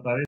tratar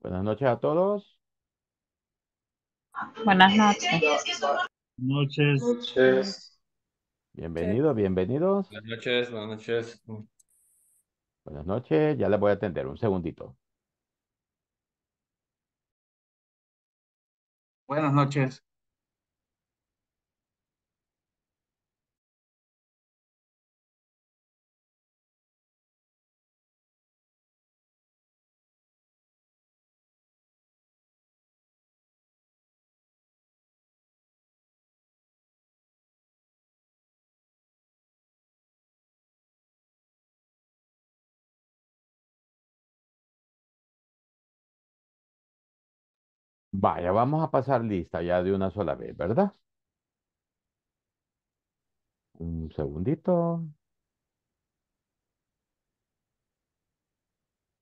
Buenas noches a todos. Buenas noches. Noches. noches. Bienvenidos, bienvenidos. Buenas noches, buenas noches. Buenas noches, ya les voy a atender un segundito. Buenas noches. Vaya, vamos a pasar lista ya de una sola vez, ¿verdad? Un segundito.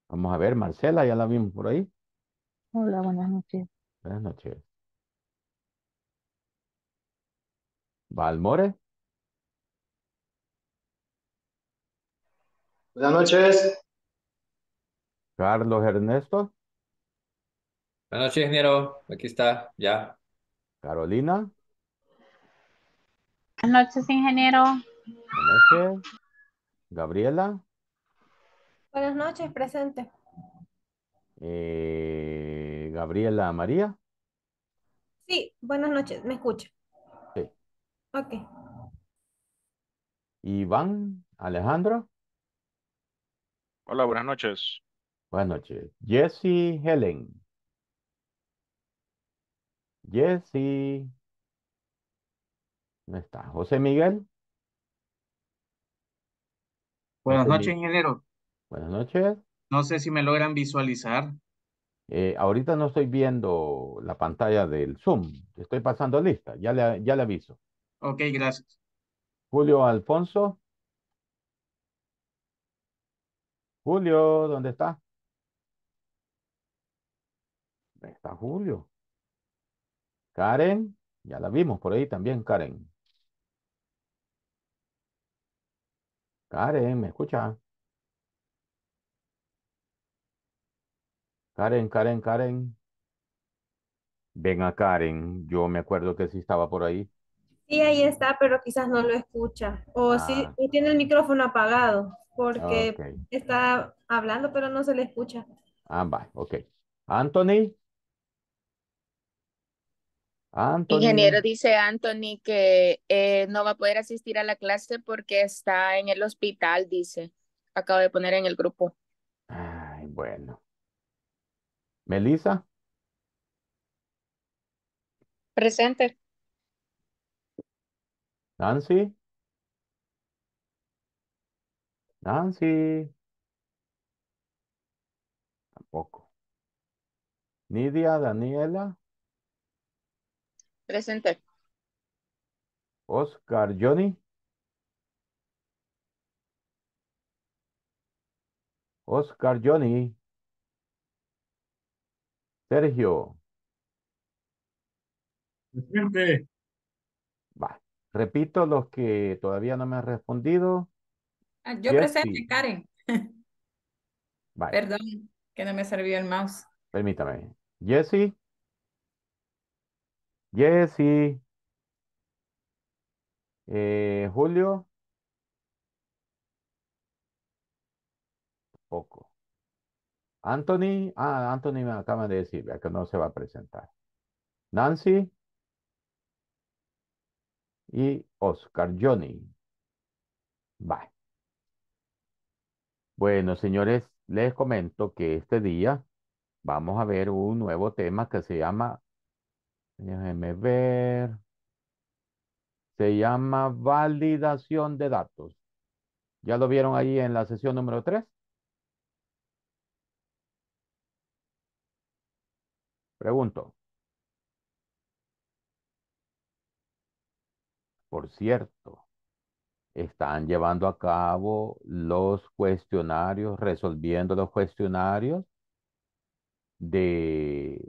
Vamos a ver, Marcela, ya la vimos por ahí. Hola, buenas noches. Buenas noches. Valmore. Buenas noches. Carlos Ernesto. Buenas noches, ingeniero. Aquí está, ya. Carolina. Buenas noches, ingeniero. Buenas noches. Gabriela. Buenas noches, presente. Eh, Gabriela María. Sí, buenas noches, me escucha. Sí. Ok. Iván Alejandro. Hola, buenas noches. Buenas noches. Jesse Helen. Jesse. ¿Dónde está? José Miguel. Buenas noches, ingeniero. Buenas noches. No sé si me logran visualizar. Eh, ahorita no estoy viendo la pantalla del Zoom. Estoy pasando lista. Ya le, ya le aviso. Ok, gracias. Julio Alfonso. Julio, ¿dónde está? Está Julio. Karen, ya la vimos por ahí también, Karen. Karen, ¿me escucha? Karen, Karen, Karen. Venga, Karen, yo me acuerdo que sí estaba por ahí. Sí, ahí está, pero quizás no lo escucha. O ah. sí, tiene el micrófono apagado, porque está hablando, pero no se le escucha. Ah, va, ok. Anthony. Ingeniero dice Anthony que eh, no va a poder asistir a la clase porque está en el hospital, dice. Acabo de poner en el grupo. Ay, bueno. Melissa. Presente. Nancy. Nancy. Tampoco. Nidia, Daniela. Presente. Oscar, Johnny. Oscar, Johnny. Sergio. Presente. Repito los que todavía no me han respondido. Ah, yo presente, Karen. Perdón, que no me sirvió el mouse. Permítame. Jesse. Jesse, eh, Julio. Poco. Anthony, ah, Anthony me acaba de decir que no se va a presentar. Nancy y Oscar Johnny. Bye. Bueno, señores, les comento que este día vamos a ver un nuevo tema que se llama Déjenme ver. Se llama validación de datos. ¿Ya lo vieron ahí en la sesión número 3? Pregunto. Por cierto, están llevando a cabo los cuestionarios, resolviendo los cuestionarios de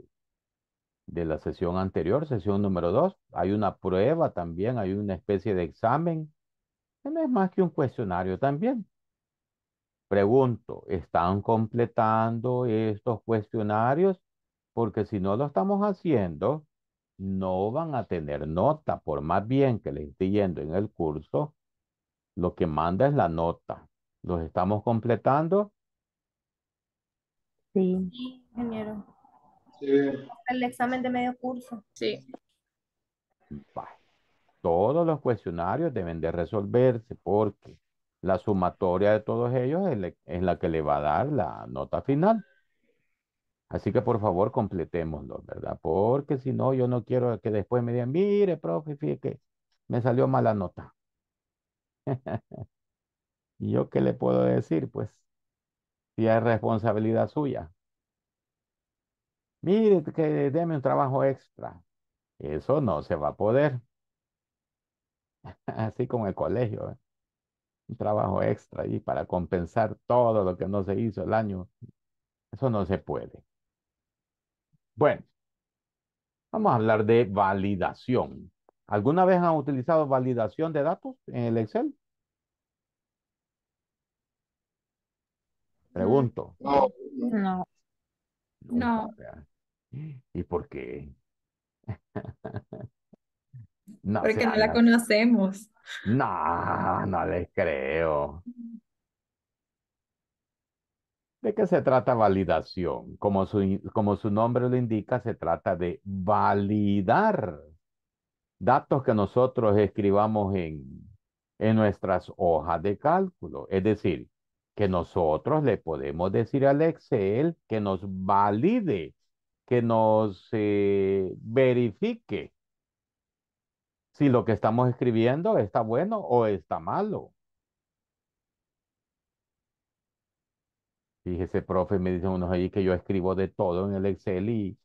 de la sesión anterior, sesión número dos, Hay una prueba también, hay una especie de examen, no es más que un cuestionario también. Pregunto, ¿están completando estos cuestionarios? Porque si no lo estamos haciendo, no van a tener nota, por más bien que les esté yendo en el curso, lo que manda es la nota. ¿Los estamos completando? Sí, ingeniero. El examen de medio curso. Sí. Todos los cuestionarios deben de resolverse porque la sumatoria de todos ellos es, la que le va a dar la nota final. Así que por favor completémoslo, ¿verdad? Porque si no, yo no quiero que después me digan, mire, profe, fíjese que me salió mala nota. ¿Y yo qué le puedo decir? Pues, si es responsabilidad suya. Mire, que deme un trabajo extra. Eso no se va a poder. Así con el colegio. ¿eh? Un trabajo extra ahí para compensar todo lo que no se hizo el año. Eso no se puede. Bueno, vamos a hablar de validación. ¿Alguna vez han utilizado validación de datos en el Excel? Mm, Pregunto. No. No. No. ¿Y por qué? No, Porque no la conocemos. No, no les creo. ¿De qué se trata validación? Como su, como su nombre lo indica, se trata de validar datos que nosotros escribamos en, en nuestras hojas de cálculo. Es decir, que nosotros le podemos decir al Excel que nos valide que nos eh, verifique si lo que estamos escribiendo está bueno o está malo. Fíjese, profe, me dicen unos ahí que yo escribo de todo en el Excel y,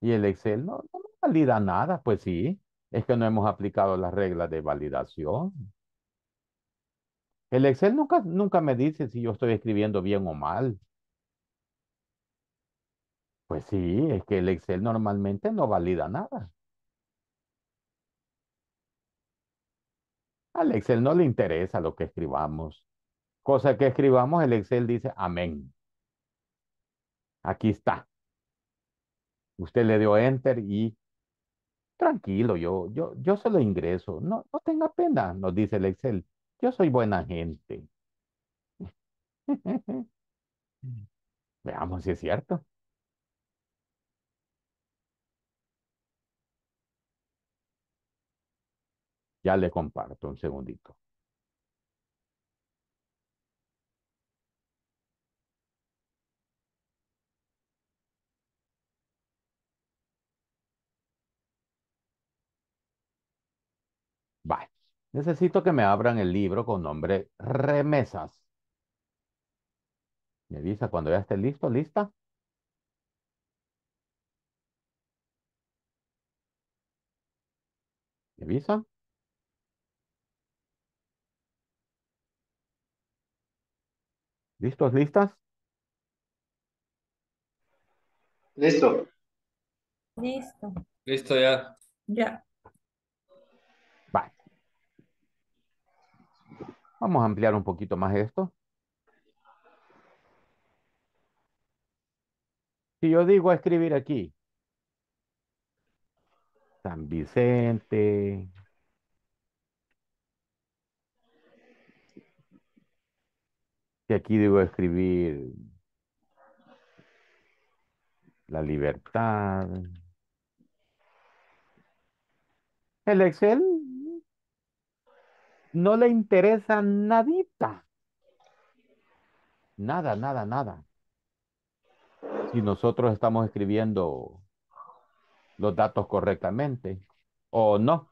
y el Excel no, valida nada. Pues sí, es que no hemos aplicado las reglas de validación. El Excel nunca, nunca me dice si yo estoy escribiendo bien o mal. Pues sí, es que el Excel normalmente no valida nada. Al Excel no le interesa lo que escribamos. Cosa que escribamos, el Excel dice amén. Aquí está. Usted le dio enter y tranquilo, yo, yo, yo se lo ingreso. No, no tenga pena, nos dice el Excel. Yo soy buena gente. Veamos si es cierto. Ya le comparto un segundito. Vale. Necesito que me abran el libro con nombre Remesas. Me avisa cuando ya esté listo, lista. ¿Me avisa? ¿Listos, listas? Listo. Listo. Listo ya. Ya. Vale. Vamos a ampliar un poquito más esto. Si yo digo escribir aquí, San Vicente, Y aquí debo escribir la libertad. El Excel no le interesa nadita. Nada, nada, nada. Si nosotros estamos escribiendo los datos correctamente o no.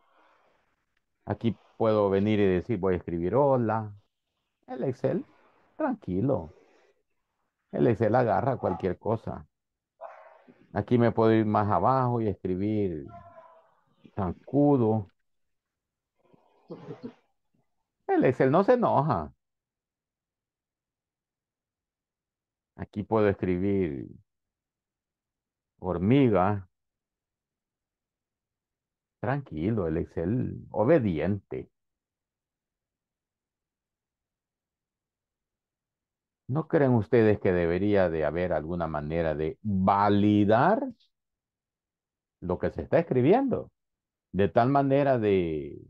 Aquí puedo venir y decir, voy a escribir hola. El Excel tranquilo. El Excel agarra cualquier cosa. Aquí me puedo ir más abajo y escribir Tancudo. El Excel no se enoja. Aquí puedo escribir hormiga. Tranquilo, el Excel obediente. ¿No creen ustedes que debería de haber alguna manera de validar lo que se está escribiendo? De tal manera de,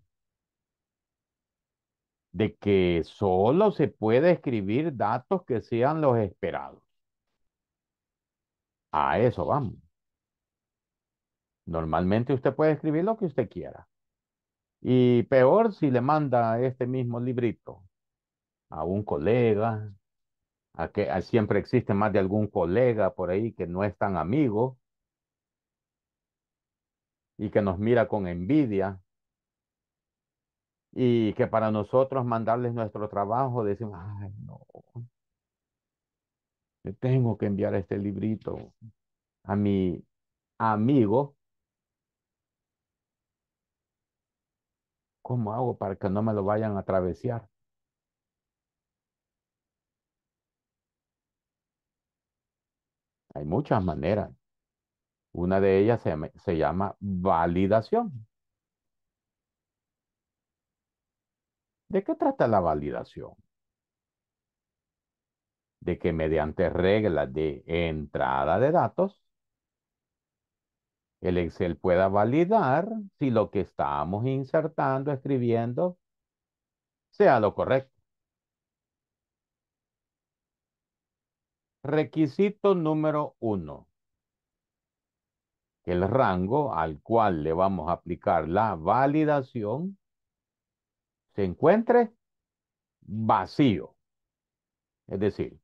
de que solo se puede escribir datos que sean los esperados. A eso vamos. Normalmente usted puede escribir lo que usted quiera. Y peor si le manda este mismo librito a un colega, a que, siempre existe más de algún colega por ahí que no es tan amigo y que nos mira con envidia y que para nosotros mandarles nuestro trabajo decimos, ay, no, tengo que enviar este librito a mi amigo. ¿Cómo hago para que no me lo vayan a travesear? Hay muchas maneras. Una de ellas se, llama validación. ¿De qué trata la validación? De que mediante reglas de entrada de datos, el Excel pueda validar si lo que estamos insertando, escribiendo, sea lo correcto. Requisito número uno. El rango al cual le vamos a aplicar la validación se encuentre vacío. Es decir,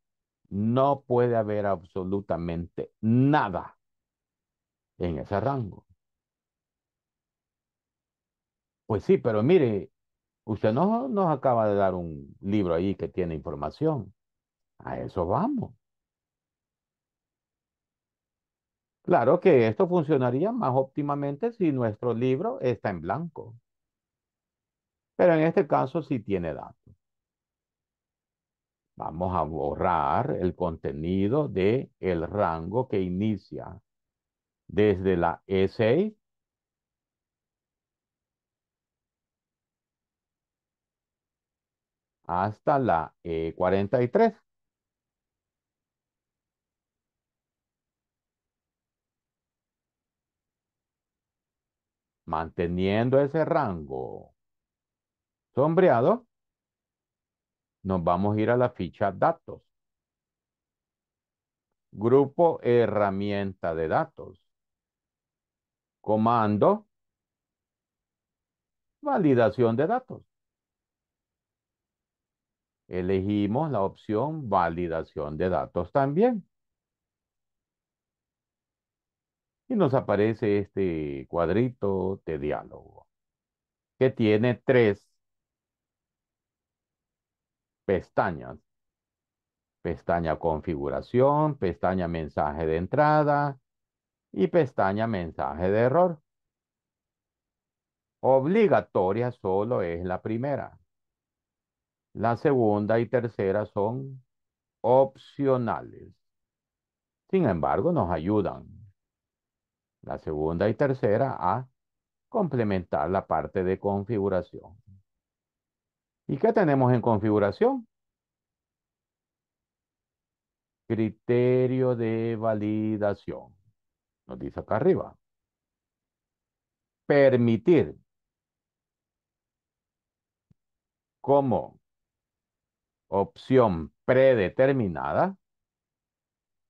no puede haber absolutamente nada en ese rango. Pues sí, pero mire, usted no, nos acaba de dar un libro ahí que tiene información. A eso vamos. Claro que esto funcionaría más óptimamente si nuestro libro está en blanco. Pero en este caso sí tiene datos. Vamos a borrar el contenido del rango que inicia desde la E6 hasta la E43. manteniendo ese rango sombreado, nos vamos a ir a la ficha datos. Grupo herramienta de datos. Comando. Validación de datos. Elegimos la opción validación de datos también. y nos aparece este cuadrito de diálogo que tiene tres pestañas. Pestaña configuración, pestaña mensaje de entrada y pestaña mensaje de error. Obligatoria solo es la primera. La segunda y tercera son opcionales. Sin embargo, nos ayudan la segunda y tercera a complementar la parte de configuración. ¿Y qué tenemos en configuración? Criterio de validación. Nos dice acá arriba. Permitir. Como opción predeterminada,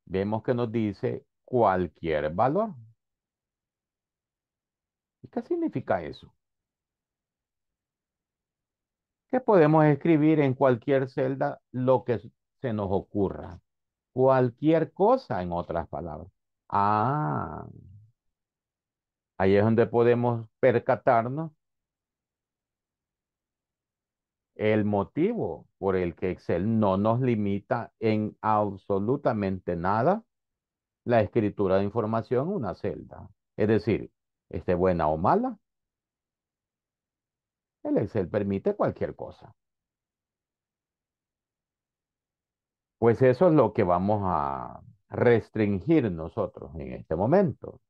vemos que nos dice cualquier valor. ¿Y qué significa eso? Que podemos escribir en cualquier celda lo que se nos ocurra. Cualquier cosa, en otras palabras. Ah, ahí es donde podemos percatarnos el motivo por el que Excel no nos limita en absolutamente nada la escritura de información en una celda. Es decir, esté buena o mala. El Excel permite cualquier cosa. Pues eso es lo que vamos a restringir nosotros en este momento.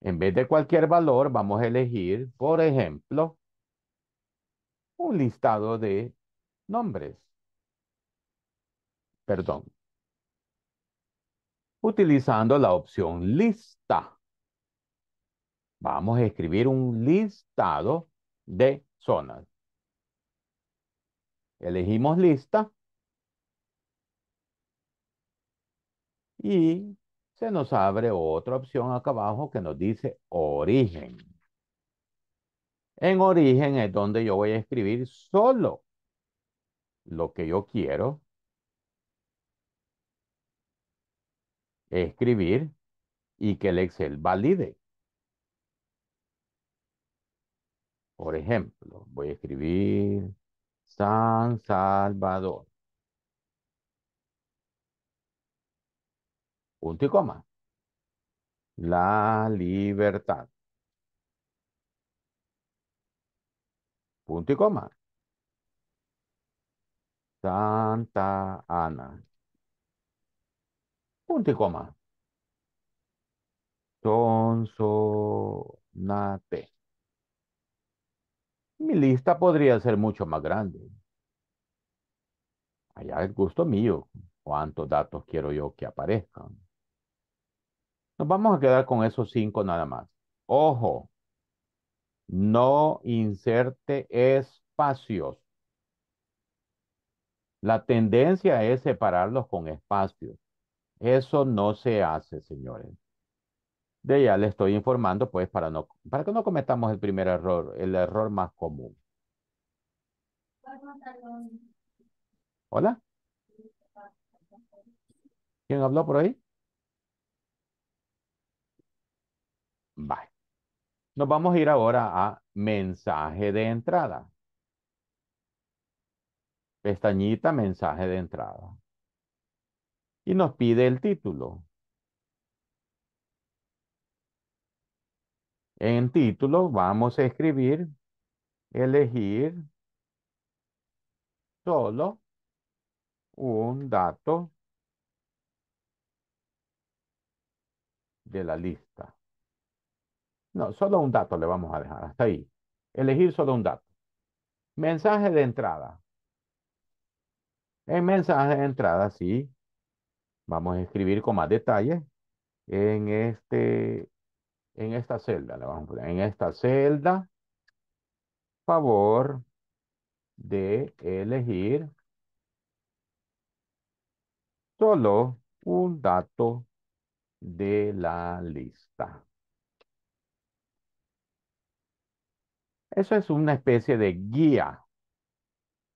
En vez de cualquier valor, vamos a elegir, por ejemplo, un listado de nombres. Perdón, utilizando la opción lista. Vamos a escribir un listado de zonas. Elegimos lista. Y se nos abre otra opción acá abajo que nos dice origen. En origen es donde yo voy a escribir solo lo que yo quiero escribir y que el Excel valide. Por ejemplo, voy a escribir San Salvador. Punto y coma. La libertad. Punto y coma. Santa Ana. Punto y coma. Sonate. Mi lista podría ser mucho más grande. Allá es gusto mío cuántos datos quiero yo que aparezcan. Nos vamos a quedar con esos cinco nada más. Ojo, no inserte espacios. La tendencia es separarlos con espacios. Eso no se hace, señores. De ya le estoy informando, pues, para, no, para que no cometamos el primer error, el error más común. ¿Hola? ¿Quién habló por ahí? Bye. Nos vamos a ir ahora a mensaje de entrada. Pestañita, mensaje de entrada y nos pide el título. En título vamos a escribir, elegir solo un dato de la lista. No, solo un dato le vamos a dejar, hasta ahí. Elegir solo un dato. Mensaje de entrada. En mensaje de entrada, sí, Vamos a escribir con más detalle en, este, en esta celda. en esta celda favor de elegir solo un dato de la lista. Eso es una especie de guía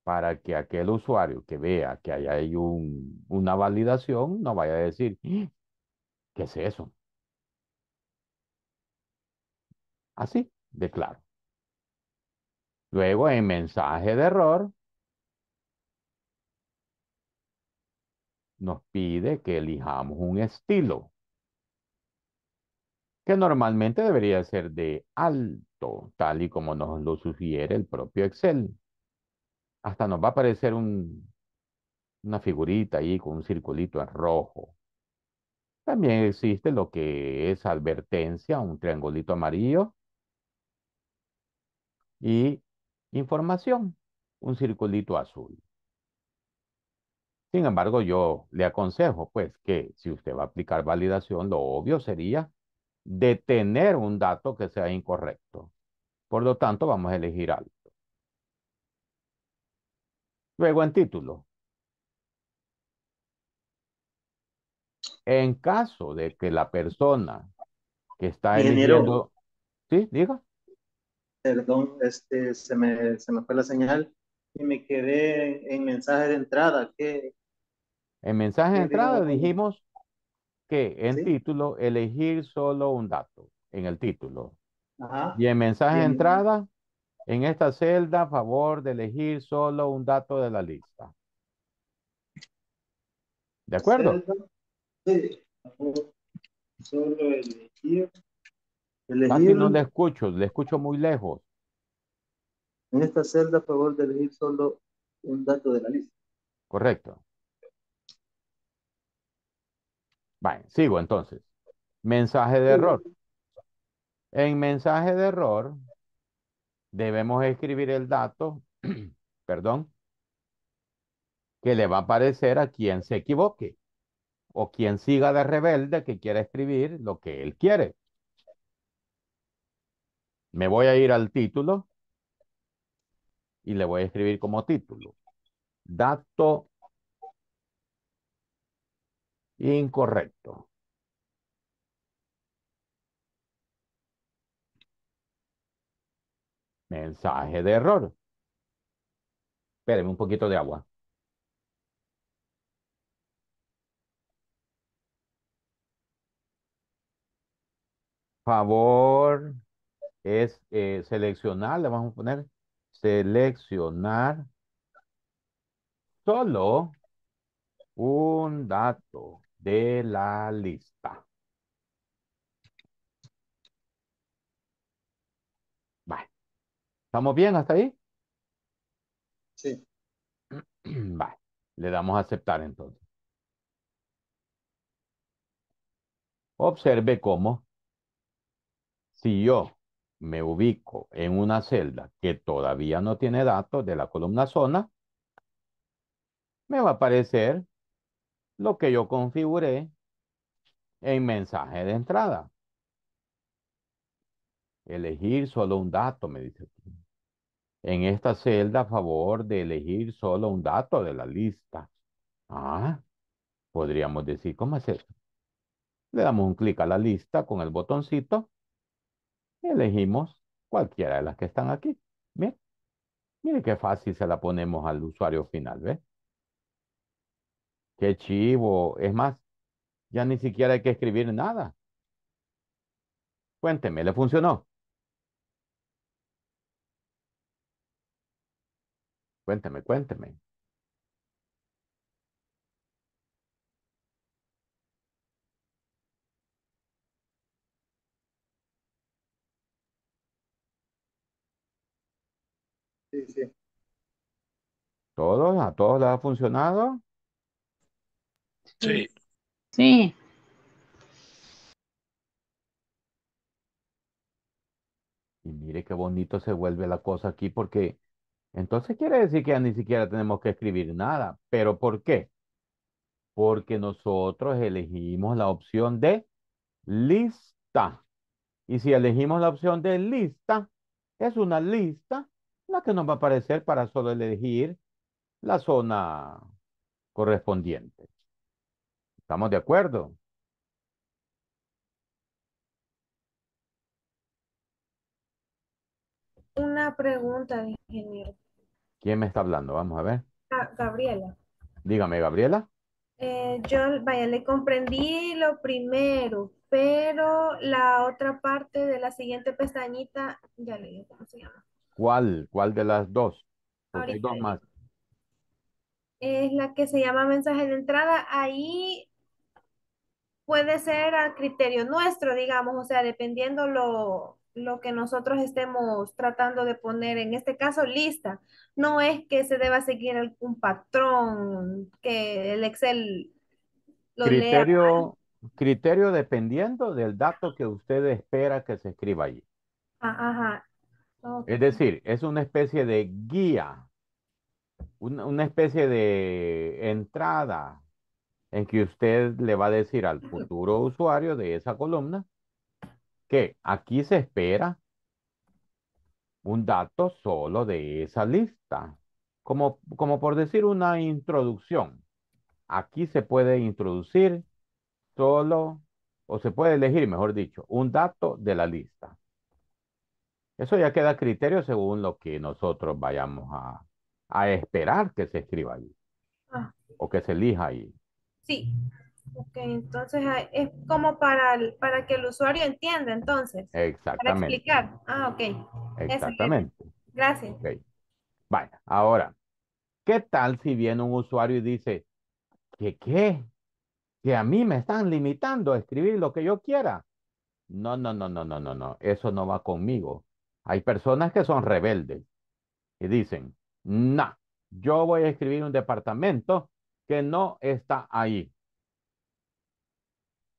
para que aquel usuario que vea que hay un, una validación no vaya a decir, ¡Ah! ¿qué es eso? Así, de claro. Luego en mensaje de error nos pide que elijamos un estilo que normalmente debería ser de alto, tal y como nos lo sugiere el propio Excel hasta nos va a aparecer una figurita ahí con un circulito en rojo. También existe lo que es advertencia, un triangulito amarillo. Y información, un circulito azul. Sin embargo, yo le aconsejo, pues, que si usted va a aplicar validación, lo obvio sería detener un dato que sea incorrecto. Por lo tanto, vamos a elegir algo. Luego en título. En caso de que la persona que está Ingeniero. Sí, diga. Perdón, este, se, me, se me fue la señal y me quedé en, mensaje de entrada. en mensaje de entrada dijimos que en título elegir solo un dato en el título. Y en mensaje de entrada en esta celda, a favor de elegir solo un dato de la lista. ¿De acuerdo? Sí, solo elegir. elegir. no le escucho, le escucho muy lejos. En esta celda, a favor de elegir solo un dato de la lista. Correcto. Bueno, sigo entonces. Mensaje de error. En mensaje de error, debemos escribir el dato, perdón, que le va a aparecer a quien se equivoque o quien siga de rebelde que quiera escribir lo que él quiere. Me voy a ir al título y le voy a escribir como título. Dato incorrecto. Mensaje de error. Espérenme un poquito de agua. Favor es eh, seleccionar, le vamos a poner seleccionar solo un dato de la lista. ¿Estamos bien hasta ahí? Sí. Vale, le damos a aceptar entonces. Observe cómo si yo me ubico en una celda que todavía no tiene datos de la columna zona, me va a aparecer lo que yo configuré en mensaje de entrada. Elegir solo un dato, me dice en esta celda a favor de elegir solo un dato de la lista. Ah, podríamos decir, ¿cómo es Le damos un clic a la lista con el botoncito y elegimos cualquiera de las que están aquí. Bien. Mire qué fácil se la ponemos al usuario final, ¿ves? Qué chivo. Es más, ya ni siquiera hay que escribir nada. Cuénteme, ¿le funcionó? Cuénteme, cuénteme. Sí, sí. ¿Todos? ¿A todos les ha funcionado? Sí. Sí. Y mire qué bonito se vuelve la cosa aquí porque entonces quiere decir que ya ni siquiera tenemos que escribir nada. ¿Pero por qué? Porque nosotros elegimos la opción de lista. Y si elegimos la opción de lista, es una lista la que nos va a aparecer para solo elegir la zona correspondiente. ¿Estamos de acuerdo? Una pregunta, ingeniero. ¿Quién me está hablando? Vamos a ver. Ah, Gabriela. Dígame, Gabriela. Eh, yo, vaya, le comprendí lo primero, pero la otra parte de la siguiente pestañita, ya le cómo se llama. ¿Cuál? ¿Cuál de las dos? Porque hay dos más. Es la que se llama mensaje de entrada. Ahí puede ser al criterio nuestro, digamos, o sea, dependiendo lo, lo que nosotros estemos tratando de poner, en este caso, lista. No es que se deba seguir algún patrón, que el Excel lo criterio, Criterio dependiendo del dato que usted espera que se escriba allí. Ah, ajá. Es decir, es una especie de guía, una especie de entrada en que usted le va a decir al futuro usuario de esa columna que aquí se espera un dato solo de esa lista. Como, como por decir una introducción. Aquí se puede introducir solo, o se puede elegir, mejor dicho, un dato de la lista. Eso ya queda criterio según lo que nosotros vayamos a, esperar que se escriba ahí, ah. O que se elija ahí Sí. Ok, entonces ah, es como para, para que el usuario entienda, entonces. Exactamente. Para explicar. Ah, ok. Exactamente. Gracias. Ok. ahora, ¿qué tal si viene un usuario y dice, que qué? Que a mí me están limitando a escribir lo que yo quiera. No, no, no, no, no, no, no. Eso no va conmigo. Hay personas que son rebeldes y dicen, no, yo voy a escribir un departamento que no está ahí.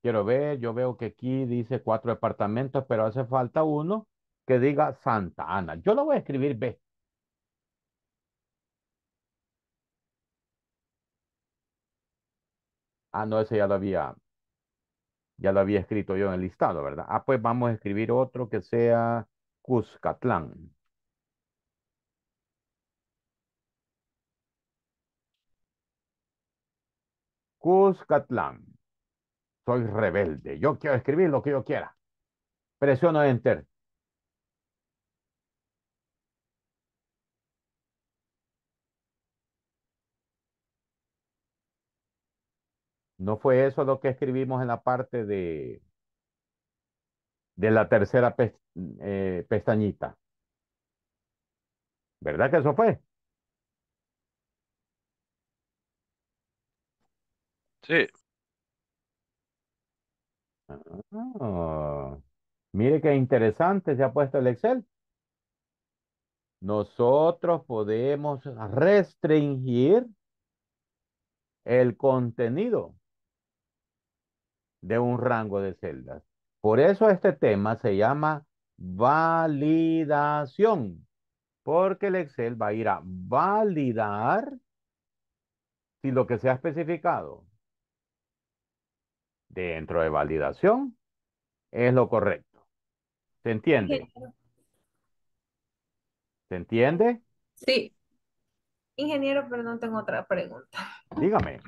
Quiero ver, yo veo que aquí dice cuatro departamentos, pero hace falta uno que diga Santa Ana. Yo lo voy a escribir B. Ah, no, ese ya lo había, ya lo había escrito yo en el listado, ¿verdad? Ah, pues vamos a escribir otro que sea Cuscatlán. Cuscatlán. Soy rebelde. Yo quiero escribir lo que yo quiera. Presiono Enter. ¿No fue eso lo que escribimos en la parte de, de la tercera eh, pestañita? ¿Verdad que eso fue? Sí. Ah, mire qué interesante se ha puesto el Excel. Nosotros podemos restringir el contenido de un rango de celdas. Por eso este tema se llama validación, porque el Excel va a ir a validar si lo que se ha especificado dentro de validación es lo correcto. ¿Se entiende? ¿Se entiende? Sí. Ingeniero, perdón, tengo otra pregunta. Dígame.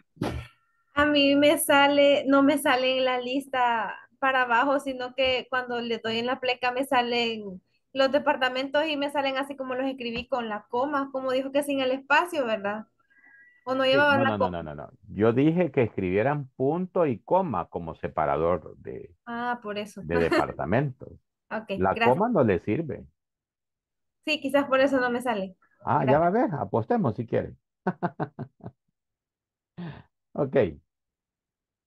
A mí me sale, no me sale en la lista para abajo, sino que cuando le doy en la pleca me salen los departamentos y me salen así como los escribí con la coma, como dijo que sin el espacio, ¿verdad? no no, no, No, Yo dije que escribieran punto y coma como separador de, ah, por eso. de departamento la coma no le sirve. Sí, quizás por eso no me sale. Ah, ya va a ver, apostemos si quiere. ok.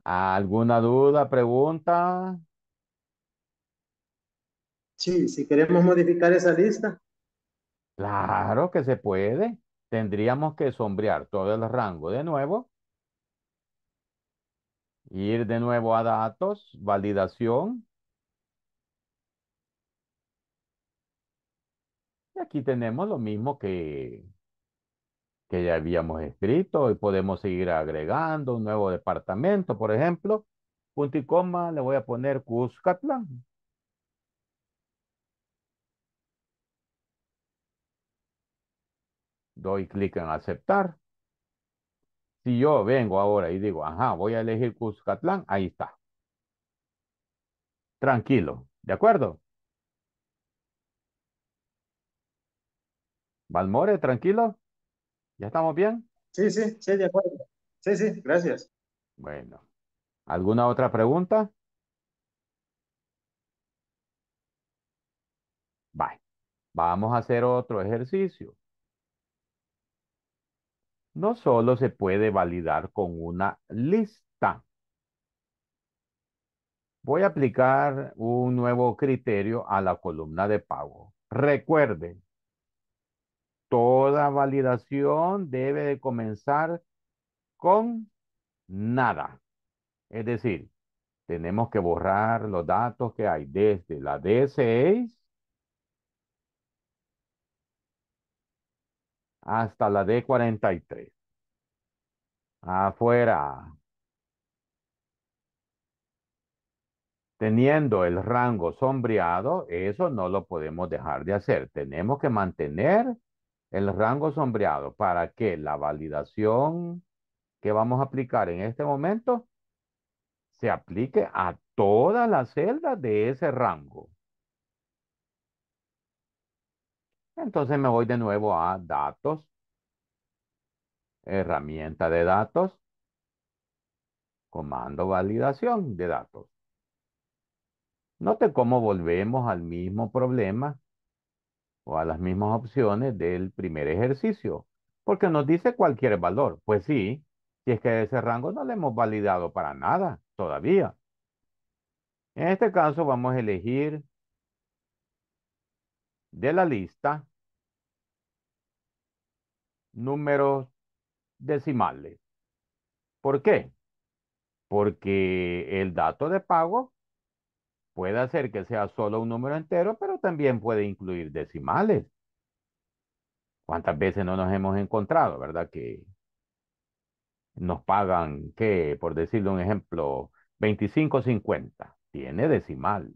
¿Alguna duda, pregunta? Sí, si queremos modificar esa lista. Claro que se puede tendríamos que sombrear todo el rango de nuevo. Ir de nuevo a datos, validación. Y aquí tenemos lo mismo que, que ya habíamos escrito y podemos seguir agregando un nuevo departamento, por ejemplo. Punto y coma, le voy a poner Cuscatlán. doy clic en aceptar. Si yo vengo ahora y digo, ajá, voy a elegir Cuscatlán, ahí está. Tranquilo, ¿de acuerdo? Valmore, tranquilo. ¿Ya estamos bien? Sí, sí, sí, de acuerdo. Sí, sí, gracias. Bueno, ¿alguna otra pregunta? Bye. Vamos a hacer otro ejercicio no solo se puede validar con una lista. Voy a aplicar un nuevo criterio a la columna de pago. Recuerden, toda validación debe de comenzar con nada. Es decir, tenemos que borrar los datos que hay desde la D6 hasta la D43. Afuera. Teniendo el rango sombreado, eso no lo podemos dejar de hacer. Tenemos que mantener el rango sombreado para que la validación que vamos a aplicar en este momento se aplique a todas las celdas de ese rango. Entonces me voy de nuevo a datos, herramienta de datos, comando validación de datos. Note cómo volvemos al mismo problema o a las mismas opciones del primer ejercicio, porque nos dice cualquier valor. Pues sí, si es que ese rango no lo hemos validado para nada todavía. En este caso vamos a elegir de la lista números decimales. ¿Por qué? Porque el dato de pago puede hacer que sea solo un número entero, pero también puede incluir decimales. ¿Cuántas veces no nos hemos encontrado, verdad? Que nos pagan, ¿qué? por decirle un ejemplo, 25.50. Tiene decimal.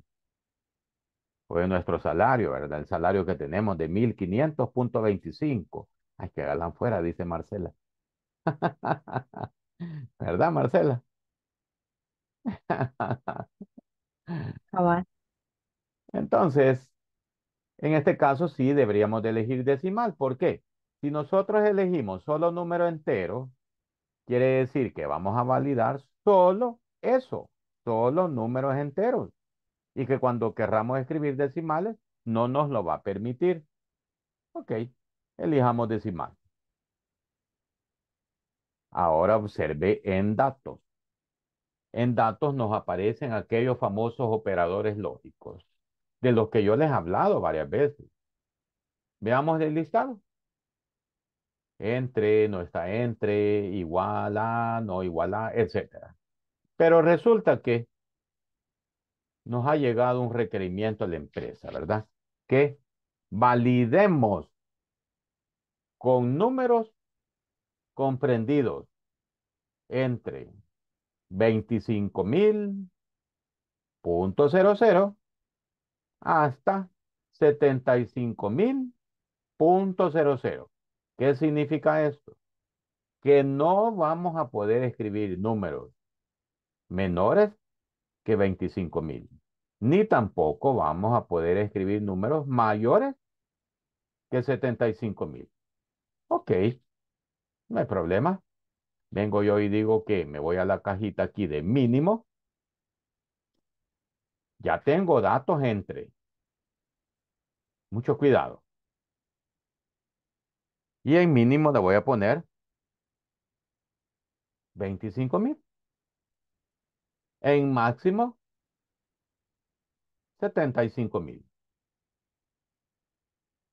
Pues nuestro salario, ¿verdad? El salario que tenemos de 1.500.25 hay que dejarla afuera, dice Marcela. ¿Verdad, Marcela? Entonces, en este caso sí deberíamos de elegir decimal. ¿Por qué? Si nosotros elegimos solo número entero, quiere decir que vamos a validar solo eso, solo números enteros. Y que cuando querramos escribir decimales, no nos lo va a permitir. Ok. Elijamos decimal. Ahora observe en datos. En datos nos aparecen aquellos famosos operadores lógicos, de los que yo les he hablado varias veces. Veamos el listado. Entre, no está entre, igual a, no igual a, etc. Pero resulta que nos ha llegado un requerimiento a la empresa, ¿verdad? Que validemos con números comprendidos entre 25.000.00 hasta 75.000.00. ¿Qué significa esto? Que no vamos a poder escribir números menores que 25.000, ni tampoco vamos a poder escribir números mayores que 75.000. Ok, no hay problema. Vengo yo y digo que me voy a la cajita aquí de mínimo. Ya tengo datos entre. Mucho cuidado. Y en mínimo le voy a poner 25 mil. En máximo, 75 mil.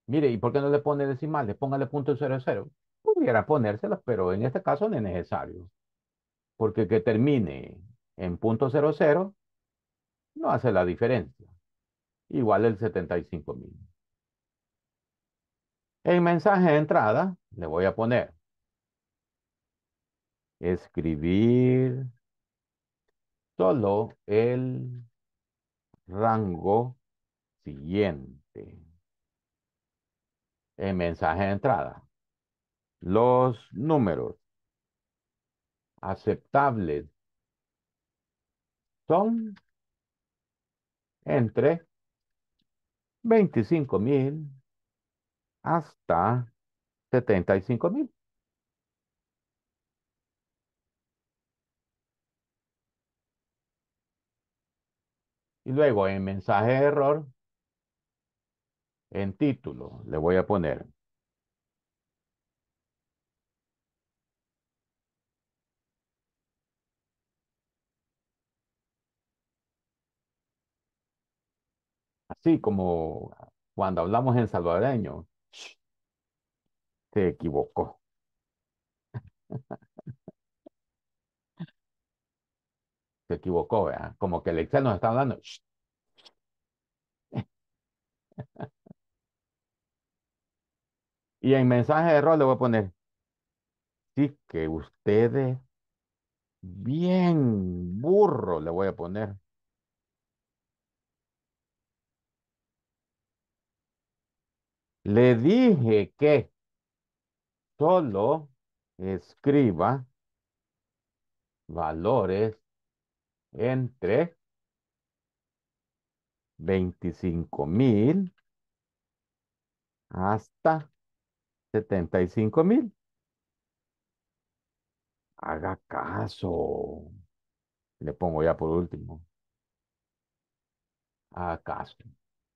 Mire, ¿y por qué no le pone decimales? Póngale punto cero cero. Pudiera ponérselas, pero en este caso no es necesario. Porque que termine en punto cero no hace la diferencia. Igual el 75 mil. En mensaje de entrada le voy a poner escribir solo el rango siguiente. En mensaje de entrada. Los números aceptables son entre 25.000 hasta 75.000 Y luego en mensaje de error en título le voy a poner así como cuando hablamos en salvadoreño, se equivocó. se equivocó, Como que el Excel nos está hablando. Y en mensaje de error le voy a poner, sí que ustedes, bien burro le voy a poner. Le dije que solo escriba valores entre veinticinco mil hasta 75 mil. Haga caso. Le pongo ya por último. Haga caso.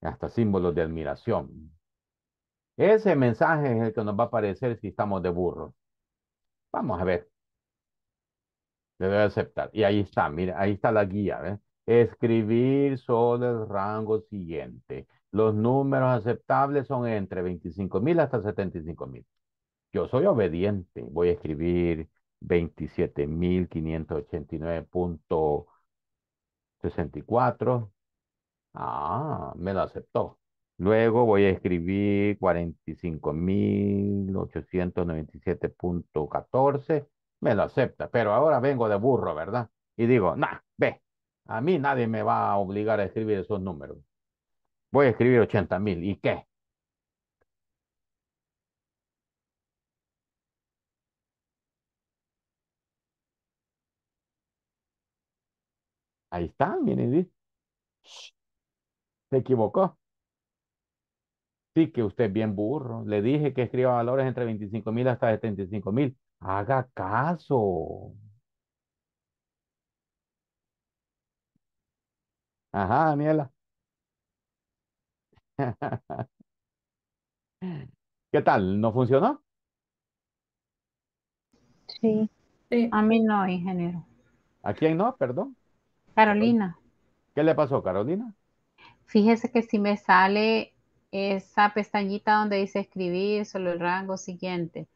Hasta símbolos de admiración. Ese mensaje es el que nos va a aparecer si estamos de burro. Vamos a ver. Le aceptar. Y ahí está, mira, ahí está la guía. Escribir solo el rango siguiente. Los números aceptables son entre 25 mil hasta 75 mil. Yo soy obediente, voy a escribir 27.589.64. Ah, me lo aceptó. Luego voy a escribir 45.897.14. Me lo acepta, pero ahora vengo de burro, ¿verdad? Y digo, nah, ve, a mí nadie me va a obligar a escribir esos números. Voy a escribir 80 mil. ¿Y qué? Ahí está, miren. Se equivocó. Sí, que usted es bien burro. Le dije que escriba valores entre 25 mil hasta 75 mil. Haga caso. Ajá, Daniela. ¿Qué tal? ¿No funcionó? Sí. Sí. A mí no, ingeniero. ¿A quién no? Perdón. Carolina, ¿Qué le pasó, Carolina? fíjese que si me sale esa pestañita donde dice escribir solo el rango siguiente,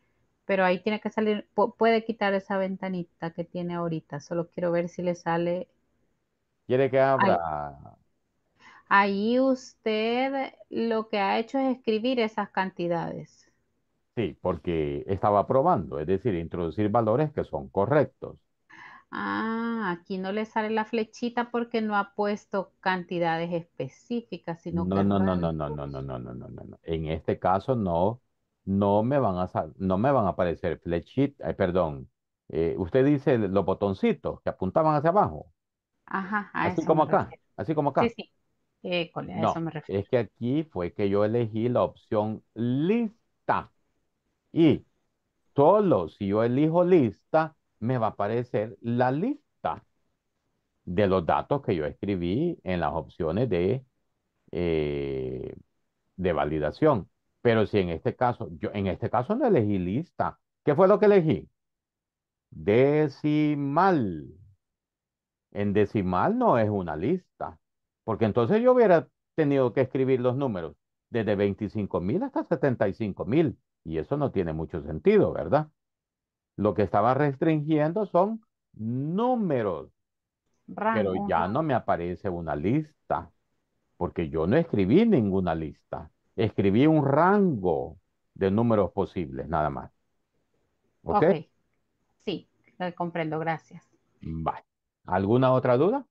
pero ahí tiene que salir, puede quitar esa ventanita que tiene ahorita, solo quiero ver si le sale. ¿Quiere que abra ahí usted lo que ha hecho es escribir esas cantidades. Sí, porque estaba probando, es decir, introducir valores que son correctos. Ah, aquí no le sale la flechita porque no ha puesto cantidades específicas, sino no, que no, no, no, no, no, no, no, no, no, no, En este caso no, no me van a no me van a aparecer flechitas, eh, perdón. Eh, usted dice los botoncitos que apuntaban hacia abajo. Ajá, así como acá, así como acá. Sí, sí. Es que aquí fue que yo elegí la opción lista. Y solo si yo elijo lista, me va a aparecer la lista de los datos que yo escribí en las opciones de, eh, de validación. Pero si en este caso, yo en este caso no elegí lista. ¿Qué fue lo que elegí? Decimal. En decimal no es una lista. Porque entonces yo hubiera tenido que escribir los números desde 25.000 mil hasta 75.000. mil. Y eso no tiene mucho sentido, ¿verdad? Lo que estaba restringiendo son números. Pero ya no me aparece una lista, porque yo no escribí ninguna lista. Escribí un rango de números posibles, nada más. ¿Ok? Sí, lo comprendo, gracias. Vale. ¿Alguna otra duda?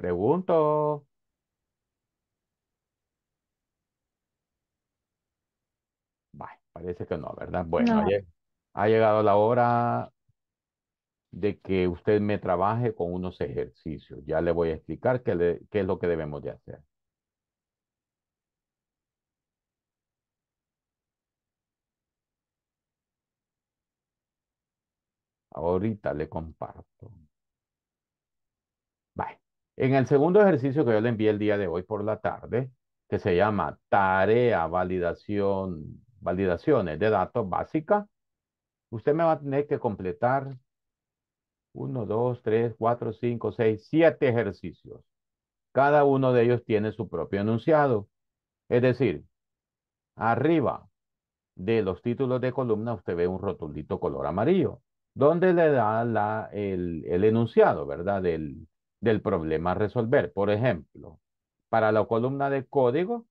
Pregunto. parece que no, ¿verdad? Bueno, ha llegado la hora de que usted me trabaje con unos ejercicios. Ya le voy a explicar qué, qué es lo que debemos de hacer. Ahorita le comparto. En el segundo ejercicio que yo le envié el día de hoy por la tarde, que se llama tarea validación, validaciones de datos básica, usted me va a tener que completar uno, dos, tres, cuatro, cinco, seis, siete ejercicios. Cada uno de ellos tiene su propio enunciado. Es decir, arriba de los títulos de columna usted ve un rotulito color amarillo, donde le da la, el, el enunciado, ¿verdad? Del, del problema a resolver. Por ejemplo, para la columna de código,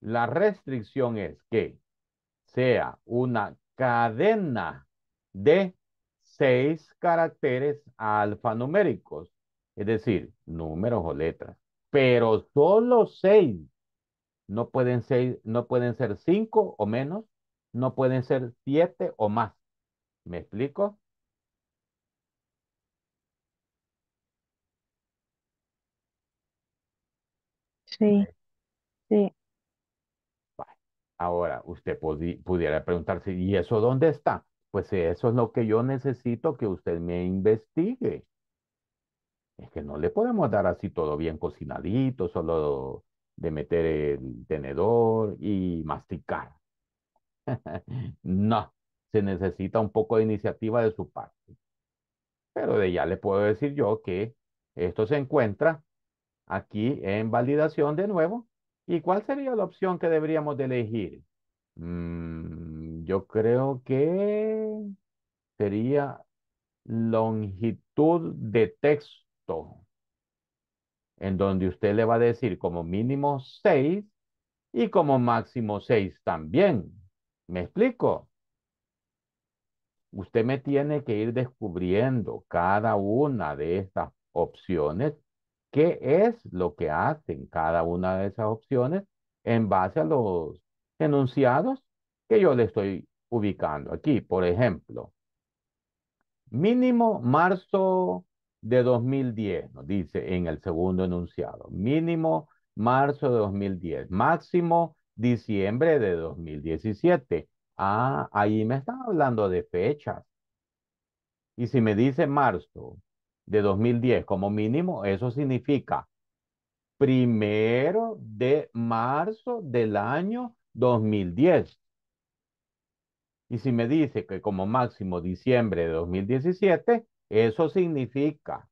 la restricción es que sea una cadena de seis caracteres alfanuméricos, es decir, números o letras, pero solo seis. No pueden, ser, no pueden ser cinco o menos, no pueden ser siete o más. ¿Me explico? sí, sí. Ahora, usted pudiera preguntarse, ¿y eso dónde está? Pues eso es lo que yo necesito que usted me investigue. Es que no le podemos dar así todo bien cocinadito, solo de meter el tenedor y masticar. no, se necesita un poco de iniciativa de su parte. Pero de ya le puedo decir yo que esto se encuentra Aquí en validación de nuevo. ¿Y cuál sería la opción que deberíamos de elegir? Mm, yo creo que sería longitud de texto, en donde usted le va a decir como mínimo 6 y como máximo 6 también. ¿Me explico? Usted me tiene que ir descubriendo cada una de estas opciones qué es lo que hacen cada una de esas opciones en base a los enunciados que yo le estoy ubicando aquí. Por ejemplo, mínimo marzo de 2010, nos dice en el segundo enunciado, mínimo marzo de 2010, máximo diciembre de 2017. Ah, ahí me está hablando de fechas. Y si me dice marzo, de 2010 como mínimo, eso significa primero de marzo del año 2010. Y si me dice que como máximo diciembre de 2017, eso significa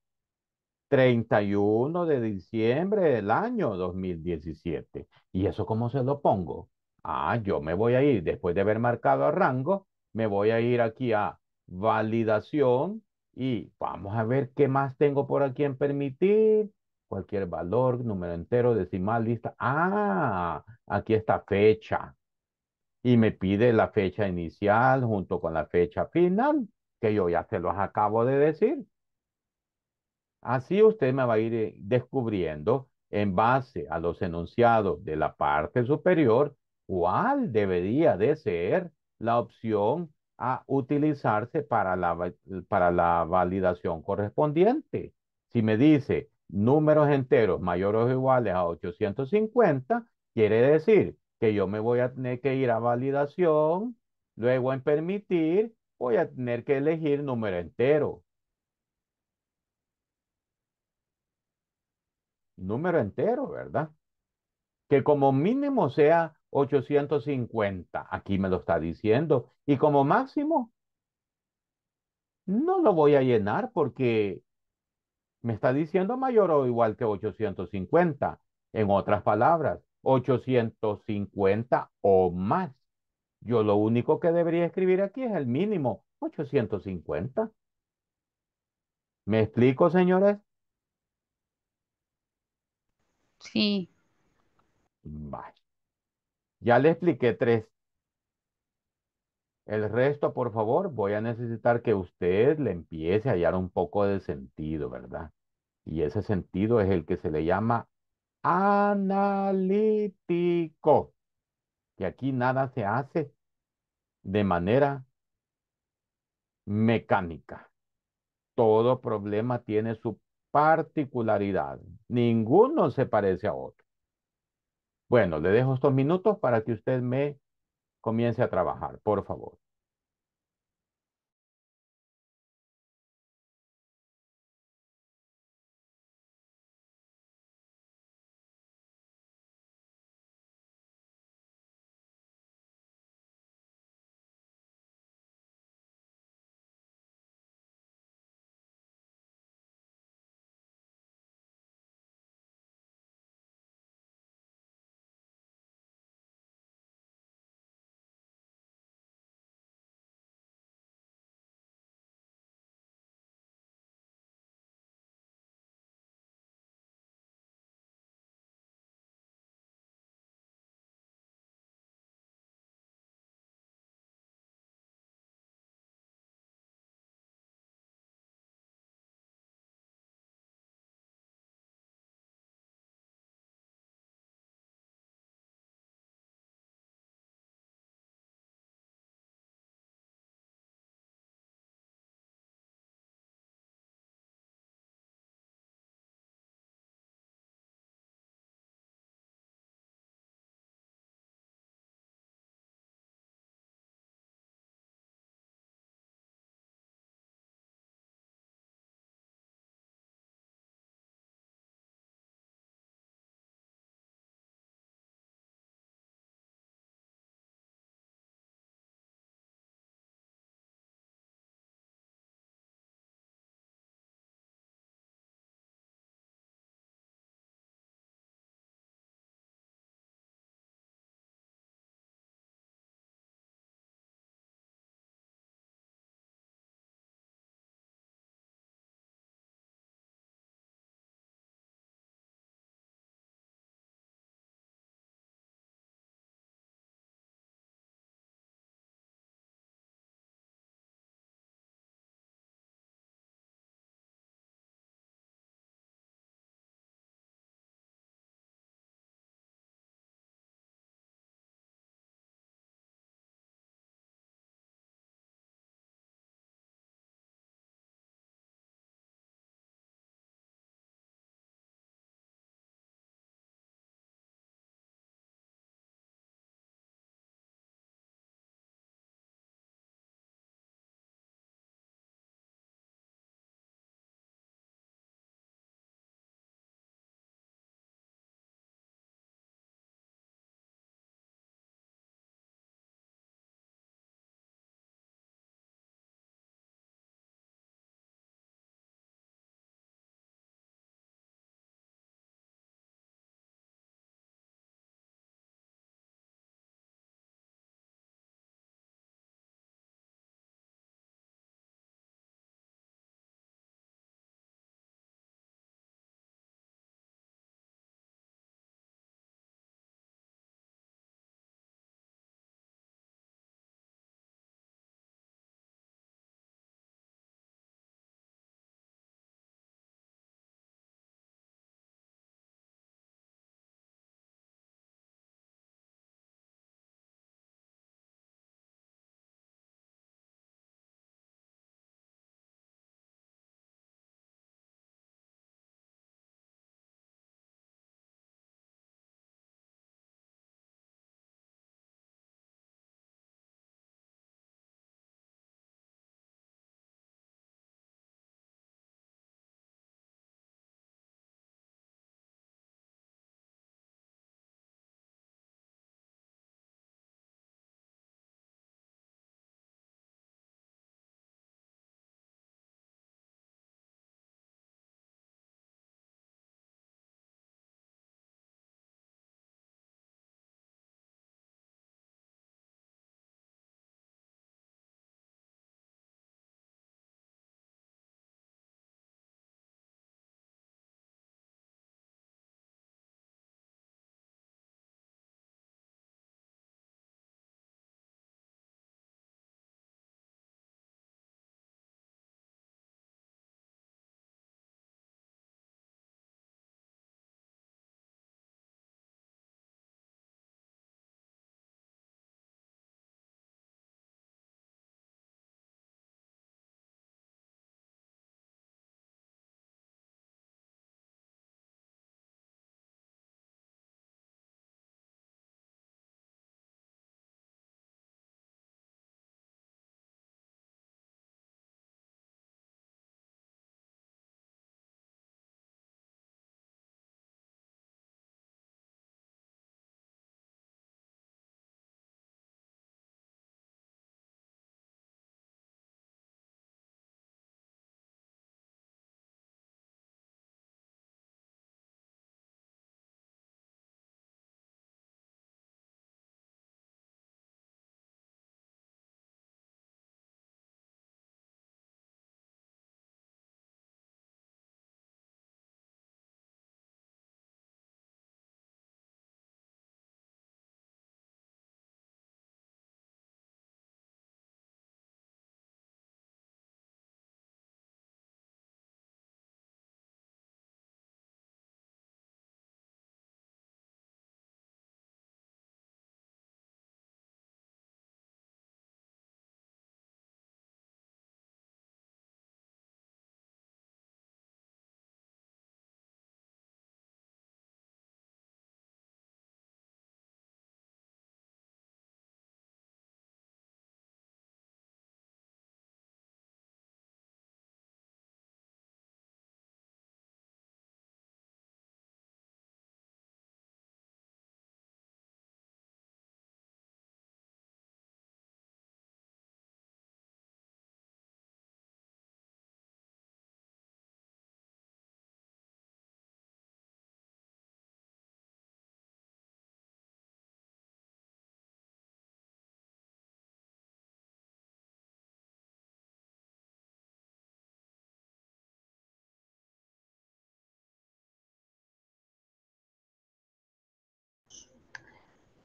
31 de diciembre del año 2017. ¿Y eso cómo se lo pongo? Ah, yo me voy a ir, después de haber marcado a rango, me voy a ir aquí a validación y vamos a ver qué más tengo por aquí en permitir. Cualquier valor, número entero, decimal, lista. Ah, aquí está fecha. Y me pide la fecha inicial junto con la fecha final, que yo ya se los acabo de decir. Así usted me va a ir eh, descubriendo en base a los enunciados de la parte superior cuál debería de ser la opción a utilizarse para la, para la validación correspondiente. Si me dice números enteros mayores o iguales a 850, quiere decir que yo me voy a tener que ir a validación, luego en permitir, voy a tener que elegir número entero. Número entero, ¿verdad? Que como mínimo sea 850. Aquí me lo está diciendo. Y como máximo, no lo voy a llenar porque me está diciendo mayor o igual que 850. En otras palabras, 850 o más. Yo lo único que debería escribir aquí es el mínimo, 850. ¿Me explico, señores? Sí. Vaya. Ya le expliqué tres. El resto, por favor, voy a necesitar que usted le empiece a hallar un poco de sentido, ¿verdad? Y ese sentido es el que se le llama analítico. Que aquí nada se hace de manera mecánica. Todo problema tiene su particularidad. Ninguno se parece a otro. Bueno, le dejo estos minutos para que usted me comience a trabajar, por favor.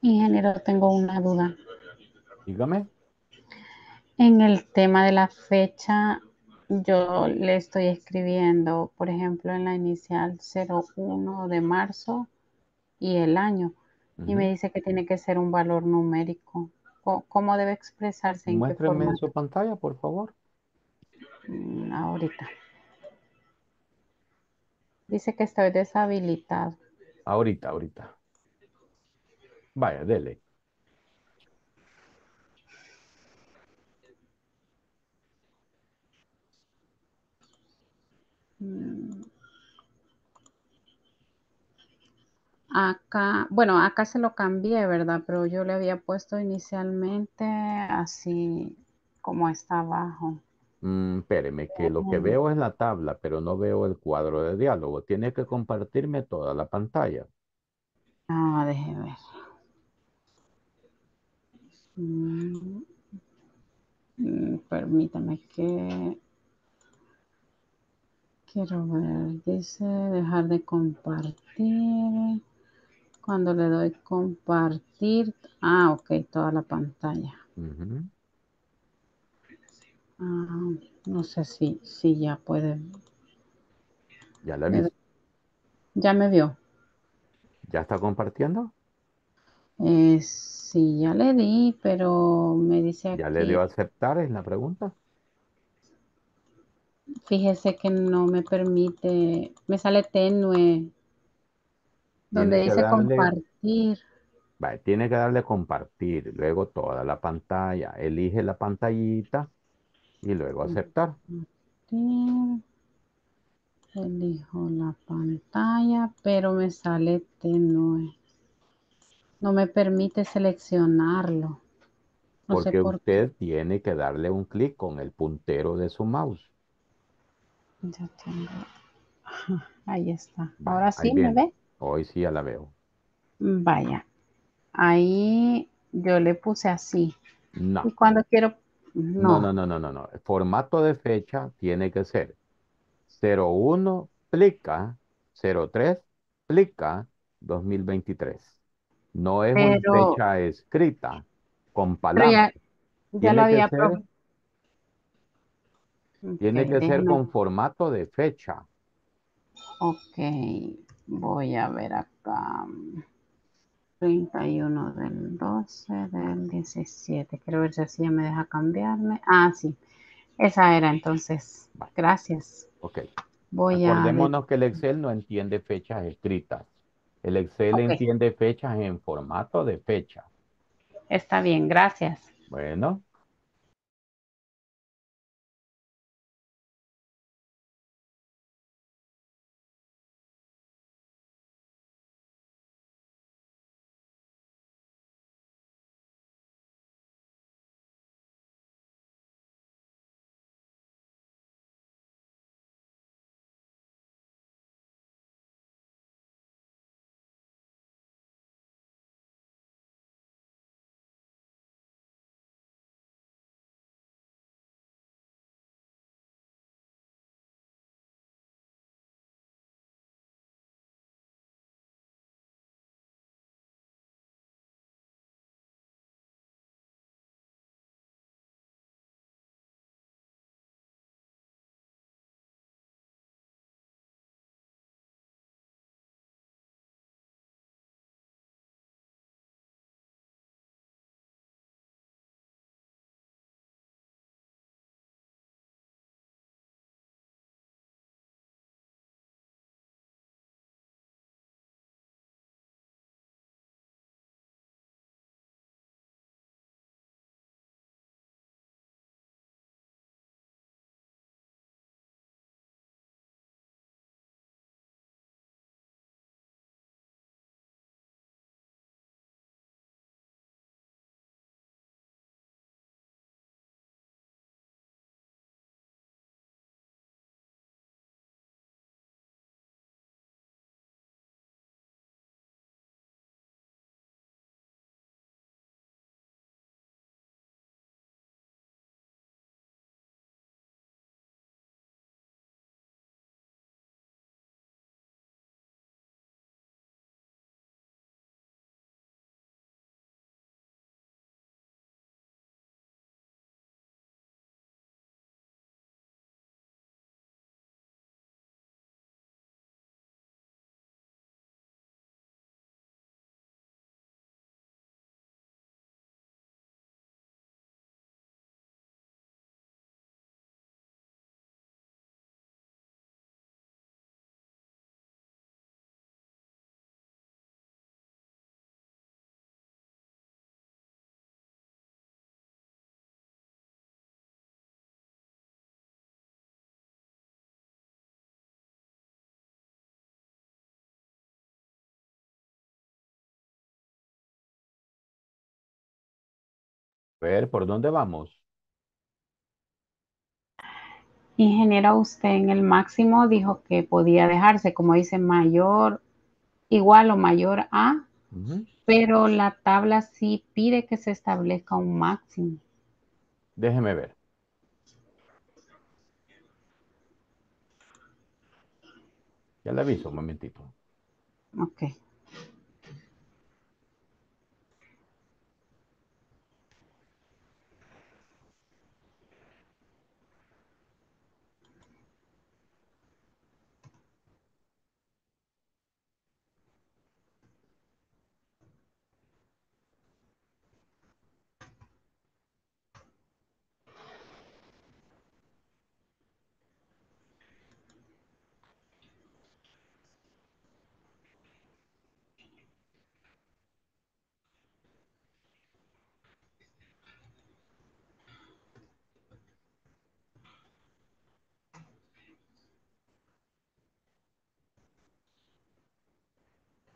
Ingeniero, tengo una duda. Dígame. En el tema de la fecha, yo le estoy escribiendo, por ejemplo, en la inicial 01 de marzo y el año. Y me dice que tiene que ser un valor numérico. ¿Cómo, debe expresarse? Muéstrame en su pantalla, por favor. Mm, ahorita. Dice que estoy deshabilitado. Ahorita, ahorita. Vaya, dele. Mm. Acá, bueno, acá se lo cambié, ¿verdad? Pero yo le había puesto inicialmente así como está abajo. Mm, espéreme, que lo que veo es la tabla, pero no veo el cuadro de diálogo. Tiene que compartirme toda la pantalla. Ah, déjeme ver. Mm. Mm, permítame que quiero ver, dice dejar de compartir. Cuando le doy compartir, ah, ok, toda la pantalla. Ah, no sé si, ya puede. Ya la vi. Ya me vio. ¿Ya está compartiendo? Eh, sí, ya le di, pero me dice aquí. ¿Ya le dio a aceptar? en la pregunta. Fíjese que no me permite, me sale tenue, donde dice compartir. Vale, tiene que darle compartir, luego toda la pantalla, elige la pantallita y luego aceptar. Elijo la pantalla, pero me sale tenue. No me permite seleccionarlo. porque usted tiene que darle un clic con el puntero de su mouse. Ya tengo... Ahí está. Ahora sí me ve. Hoy sí ya la veo. Vaya. Ahí yo le puse así. No. Y cuando quiero. No. no, no, no, no, no. El formato de fecha tiene que ser 01 plica 03 plica 2023. No es una fecha escrita con palabras. Ya, lo había Tiene que ser con formato de fecha. Ok, voy a ver acá. 31 del 12 del 17. Quiero ver si así ya me deja cambiarme. Ah, sí. Esa era entonces. Gracias. Ok. Voy Acordémonos que el Excel no entiende fechas escritas. El Excel entiende fechas en formato de fecha. Está bien, gracias. Bueno. ver, ¿por dónde vamos? Ingeniero, usted en el máximo dijo que podía dejarse, como dice, mayor, igual o mayor a, pero la tabla sí pide que se establezca un máximo. Déjeme ver. Ya le aviso un momentito. Ok.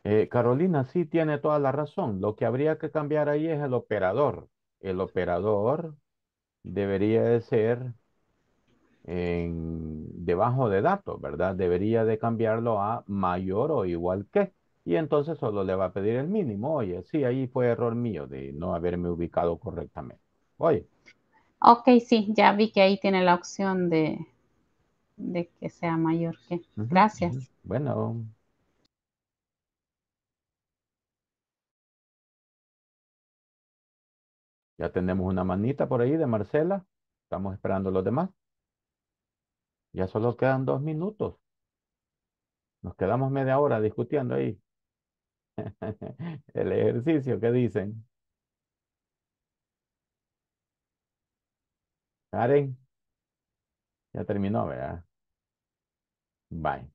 Eh, Carolina sí tiene toda la razón. Lo que habría que cambiar ahí es el operador. El operador debería de ser en, debajo de datos, ¿verdad? Debería de cambiarlo a mayor o igual que. Y entonces solo le va a pedir el mínimo. Oye, sí, ahí fue error mío de no haberme ubicado correctamente. Oye. Ok, sí, ya vi que ahí tiene la opción de, que sea mayor que. Gracias. Bueno. Ya tenemos una manita por ahí de Marcela. Estamos esperando los demás. Ya solo quedan dos minutos. Nos quedamos media hora discutiendo ahí. El ejercicio, que dicen? Karen, ya terminó, ¿verdad? Bye.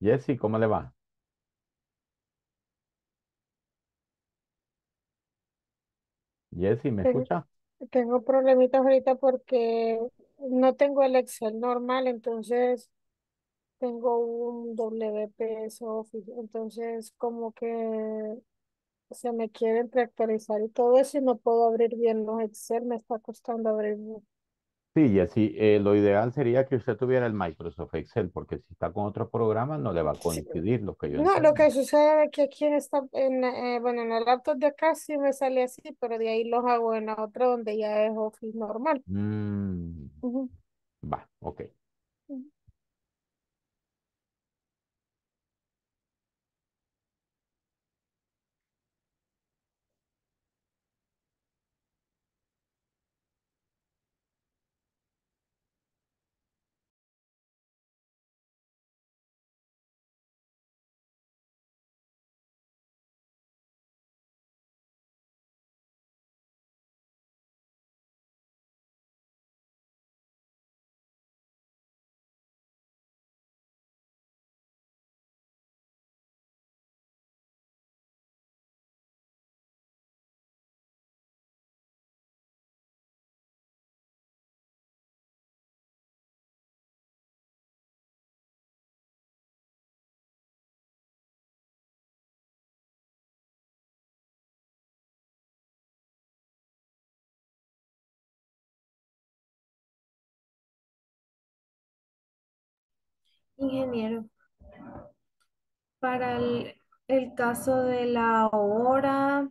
Jesse ¿cómo le va? Jessy, ¿me escucha? Tengo problemitas ahorita porque no tengo el Excel normal, entonces tengo un WPS Office, entonces como que se me quiere actualizar y todo eso y no puedo abrir bien los Excel, me está costando abrirlo. Sí, y así eh, lo ideal sería que usted tuviera el Microsoft Excel, porque si está con otros programa no le va a coincidir lo que yo. No, lo que sucede es que aquí en eh, bueno, en el laptop de acá sí me sale así, pero de ahí los hago en la donde ya es Office normal. Mm. Va, ok. Ingeniero, para el, caso de la hora,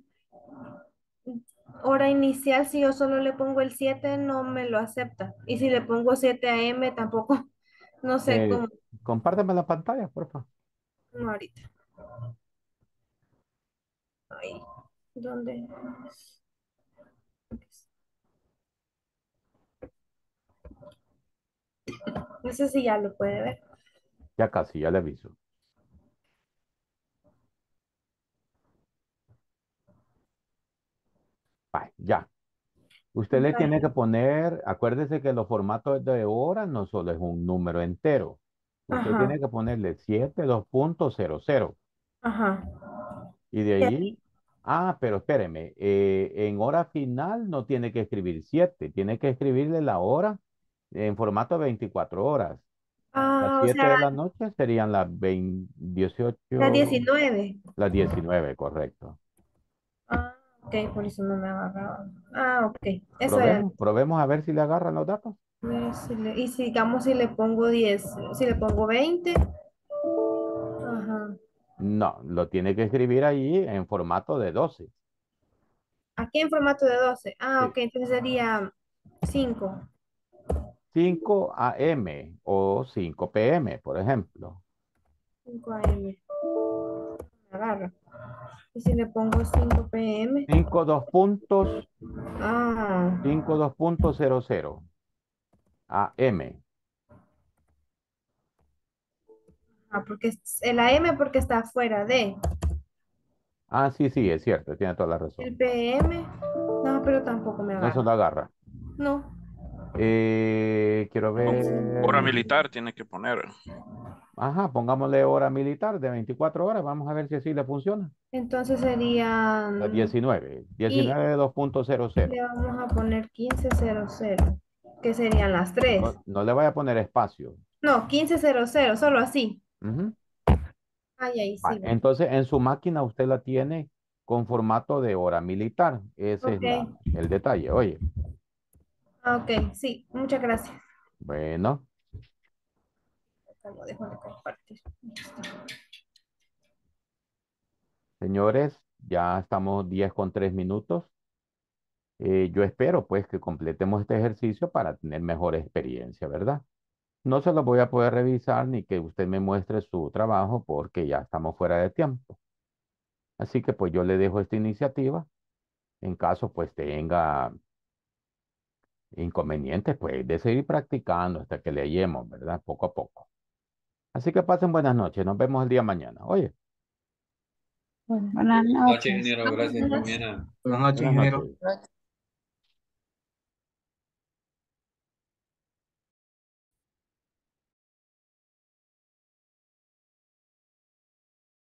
hora inicial, si yo solo le pongo el 7, no me lo acepta. Y si le pongo 7 a M tampoco, no sé eh, cómo. Compárteme la pantalla, por favor ahorita. ahí ¿dónde? No sé si ya lo puede ver. Ya casi, ya le aviso. ya. Usted le tiene que poner, acuérdese que los formatos de hora no solo es un número entero. Usted tiene que ponerle 2.00. Ajá. Y de ahí, ah, pero espéreme, eh, en hora final no tiene que escribir 7, tiene que escribirle la hora en formato 24 horas. Ah, las 7 de la noche serían las 18. Las 19. Las 19, correcto. Ah, ok, por eso no me agarraba. Ah, ok. Eso probemos, probemos a ver si le agarran los datos. y si digamos si le pongo 10, si le pongo 20. No, lo tiene que escribir ahí en formato de 12. Aquí en formato de 12. Ah, ok, entonces sería 5. 5 a.m. o 5 p.m., por ejemplo. 5 a.m. Agarra. ¿Y si le pongo 5 p.m.? 5, 2 puntos. Ah. 5, A.m. Ah, porque el AM porque está fuera de. Ah, sí, sí, es cierto, tiene toda la razón. El PM, no, pero tampoco me agarra. Eso lo agarra. No. Eh, quiero ver. Hora militar tiene que poner. Ajá, pongámosle hora militar de 24 horas. Vamos a ver si así le funciona. Entonces sería 19. 19 2.00. Le vamos a poner 15.00, que serían las 3. No, le voy a poner espacio. No, 15.00, solo así. ay, sí. entonces, en su máquina usted la tiene con formato de hora militar. Ese es el detalle. Oye. Ah, ok, sí, muchas gracias. Bueno. Señores, ya estamos 10 con 3 minutos. Eh, yo espero pues que completemos este ejercicio para tener mejor experiencia, ¿verdad? No se lo voy a poder revisar ni que usted me muestre su trabajo porque ya estamos fuera de tiempo. Así que pues yo le dejo esta iniciativa. En caso pues tenga inconvenientes, pues, de seguir practicando hasta que le ¿verdad? Poco a poco. Así que pasen buenas noches. Nos vemos el día mañana. Oye. Buenas noches, Buenas noches, ingeniero. Gracias. Buenas noches, ingeniero.